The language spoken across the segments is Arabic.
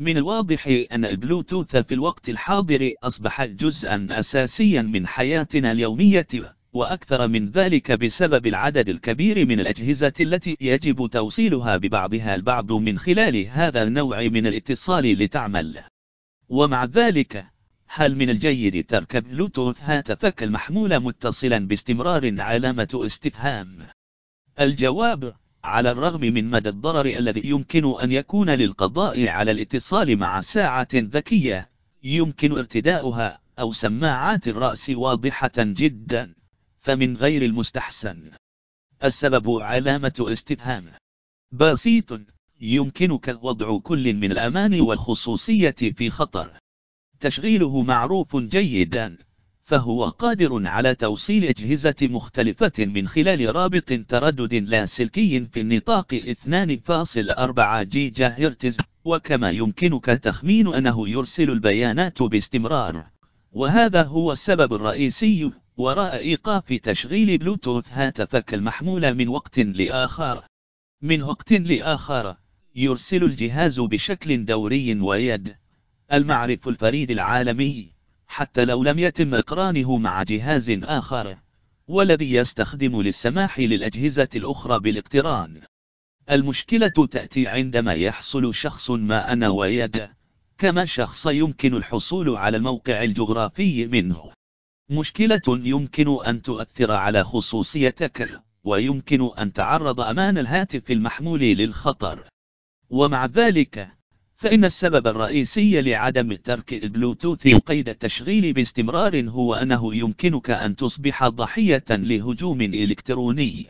من الواضح أن البلوتوث في الوقت الحاضر أصبح جزءا أساسيا من حياتنا اليومية وأكثر من ذلك بسبب العدد الكبير من الأجهزة التي يجب توصيلها ببعضها البعض من خلال هذا النوع من الاتصال لتعمل ومع ذلك هل من الجيد ترك بلوتوث هاتفك المحمول متصلا باستمرار علامة استفهام الجواب على الرغم من مدى الضرر الذي يمكن أن يكون للقضاء على الاتصال مع ساعة ذكية يمكن ارتداؤها أو سماعات الرأس واضحة جدا فمن غير المستحسن السبب علامة استفهام بسيط يمكنك وضع كل من الأمان والخصوصية في خطر تشغيله معروف جيدا فهو قادر على توصيل أجهزة مختلفة من خلال رابط تردد لاسلكي في النطاق 2.4 جيجا هرتز وكما يمكنك تخمين أنه يرسل البيانات باستمرار وهذا هو السبب الرئيسي وراء إيقاف تشغيل بلوتوث هاتفك المحمول من وقت لآخر من وقت لآخر يرسل الجهاز بشكل دوري ويد المعرف الفريد العالمي حتى لو لم يتم إقرانه مع جهاز آخر والذي يستخدم للسماح للأجهزة الأخرى بالاقتران المشكلة تأتي عندما يحصل شخص ما أنا ويد كما شخص يمكن الحصول على الموقع الجغرافي منه مشكلة يمكن أن تؤثر على خصوصيتك ويمكن أن تعرض أمان الهاتف المحمول للخطر ومع ذلك فإن السبب الرئيسي لعدم ترك البلوتوث قيد التشغيل باستمرار هو أنه يمكنك أن تصبح ضحية لهجوم إلكتروني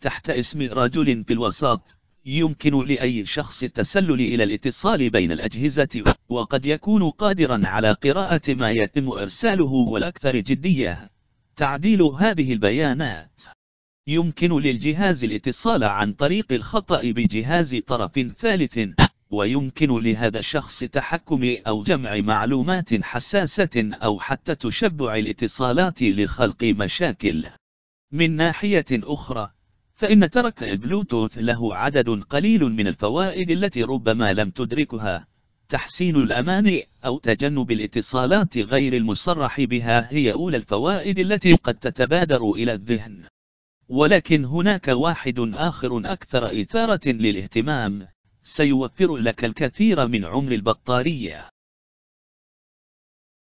تحت اسم رجل في الوسط، يمكن لأي شخص التسلل إلى الاتصال بين الأجهزة وقد يكون قادرا على قراءة ما يتم إرساله والأكثر جدية تعديل هذه البيانات يمكن للجهاز الاتصال عن طريق الخطأ بجهاز طرف ثالث ويمكن لهذا الشخص تحكم أو جمع معلومات حساسة أو حتى تشبع الاتصالات لخلق مشاكل. من ناحية أخرى، فإن ترك البلوتوث له عدد قليل من الفوائد التي ربما لم تدركها. تحسين الأمان أو تجنب الاتصالات غير المصرح بها هي أولى الفوائد التي قد تتبادر إلى الذهن. ولكن هناك واحد آخر أكثر إثارة للاهتمام. سيوفر لك الكثير من عمر البطارية